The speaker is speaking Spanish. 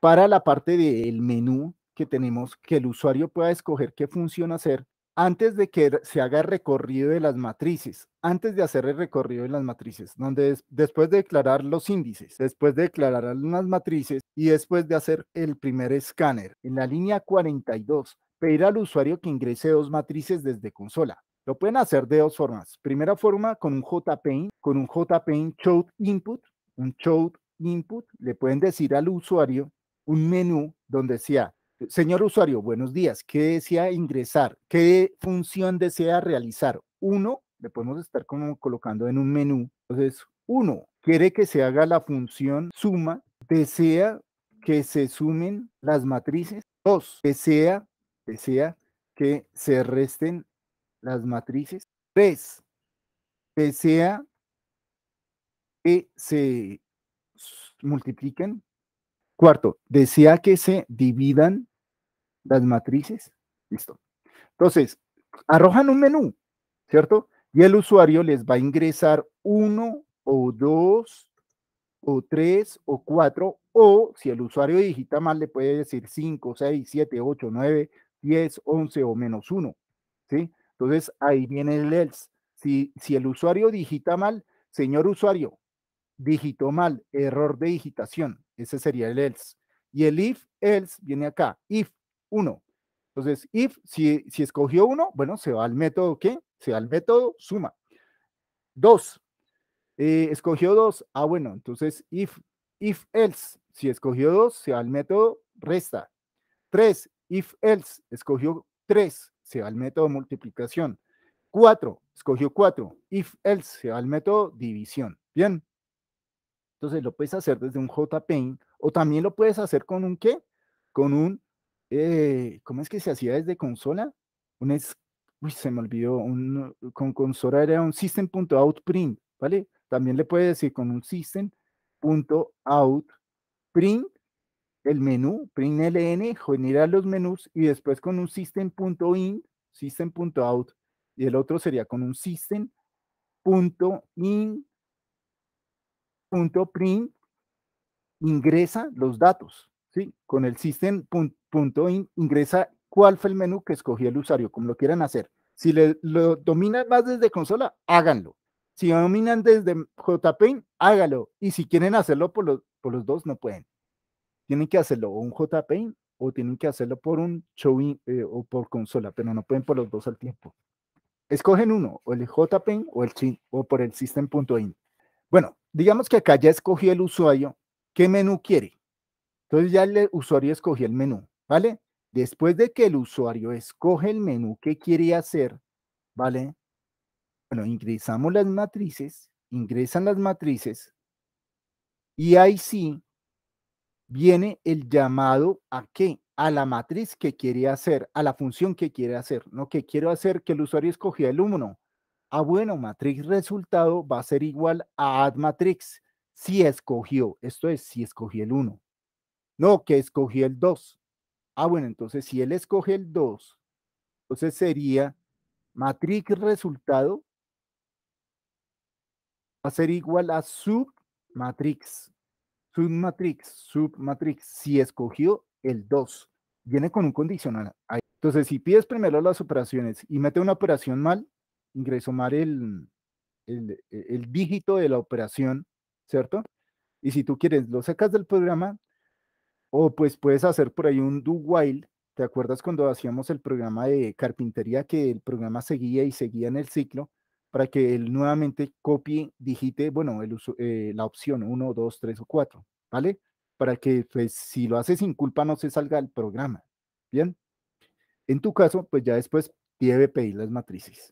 para la parte del menú que tenemos, que el usuario pueda escoger qué función hacer antes de que se haga el recorrido de las matrices, antes de hacer el recorrido de las matrices, donde después de declarar los índices, después de declarar las matrices y después de hacer el primer escáner, en la línea 42, pedir al usuario que ingrese dos matrices desde consola. Lo pueden hacer de dos formas. Primera forma, con un JPaint, con un JPaint Show Input, un Show Input, le pueden decir al usuario un menú donde decía, señor usuario, buenos días, ¿qué desea ingresar? ¿Qué función desea realizar? Uno, le podemos estar como colocando en un menú. Entonces, uno, quiere que se haga la función suma, desea que se sumen las matrices. Dos, desea, desea que se resten las matrices. Tres, desea que se multipliquen Cuarto, desea que se dividan las matrices. Listo. Entonces, arrojan un menú, ¿cierto? Y el usuario les va a ingresar uno o dos o tres o cuatro o si el usuario digita mal, le puede decir cinco, seis siete ocho nueve diez once o menos uno, ¿sí? Entonces ahí viene el else. Si, si el usuario digita mal, señor usuario, digitó mal, error de digitación. Ese sería el else. Y el if, else, viene acá, if, 1. Entonces, if, si, si escogió 1, bueno, se va al método, ¿qué? Se va al método suma. 2. Eh, escogió 2, ah, bueno, entonces if, if, else. Si escogió 2, se va al método resta. 3. If, else. Escogió 3, se va al método multiplicación. 4. Escogió 4. If, else. Se va al método división. Bien. Entonces lo puedes hacer desde un JPaint o también lo puedes hacer con un qué? Con un, eh, ¿cómo es que se hacía desde consola? Un es, uy, se me olvidó, uh, con consola era un system.outprint, ¿vale? También le puedes decir con un system.outprint el menú, print ln, generar los menús y después con un system.in, system.out y el otro sería con un system.in punto print ingresa los datos, ¿sí? Con el system.in ingresa cuál fue el menú que escogió el usuario, como lo quieran hacer. Si lo dominan más desde consola, háganlo. Si dominan desde JPaint, hágalo. Y si quieren hacerlo por los, dos, no pueden. Tienen que hacerlo un JPaint o tienen que hacerlo por un show eh, o por consola, pero no pueden por los dos al tiempo. Escogen uno, o el JPaint o, el, o por el System.in. Bueno, digamos que acá ya escogió el usuario qué menú quiere. Entonces ya el usuario escogió el menú, ¿vale? Después de que el usuario escoge el menú que quiere hacer, ¿vale? Bueno, ingresamos las matrices, ingresan las matrices y ahí sí viene el llamado a qué? A la matriz que quiere hacer, a la función que quiere hacer, ¿no? Que quiero hacer que el usuario escogió el 1, ah, bueno, matrix resultado va a ser igual a add matrix si escogió, esto es, si escogió el 1. No, que escogió el 2. Ah, bueno, entonces si él escoge el 2, entonces sería matrix resultado va a ser igual a submatrix. Submatrix, submatrix, si escogió el 2. Viene con un condicional. Entonces, si pides primero las operaciones y mete una operación mal, ingresomar el, el, e-, el dígito de la operación, ¿cierto? Y si tú quieres, lo sacas del programa o pues puedes hacer por ahí un do while. ¿Te acuerdas cuando hacíamos el programa de carpintería que el programa seguía y seguía en el ciclo para que él nuevamente copie, digite, bueno, el eh, la opción 1, 2, 3 o 4, ¿vale? Para que pues si lo hace sin culpa no se salga el programa. ¿Bien? En tu caso, pues ya después debe pedir las matrices.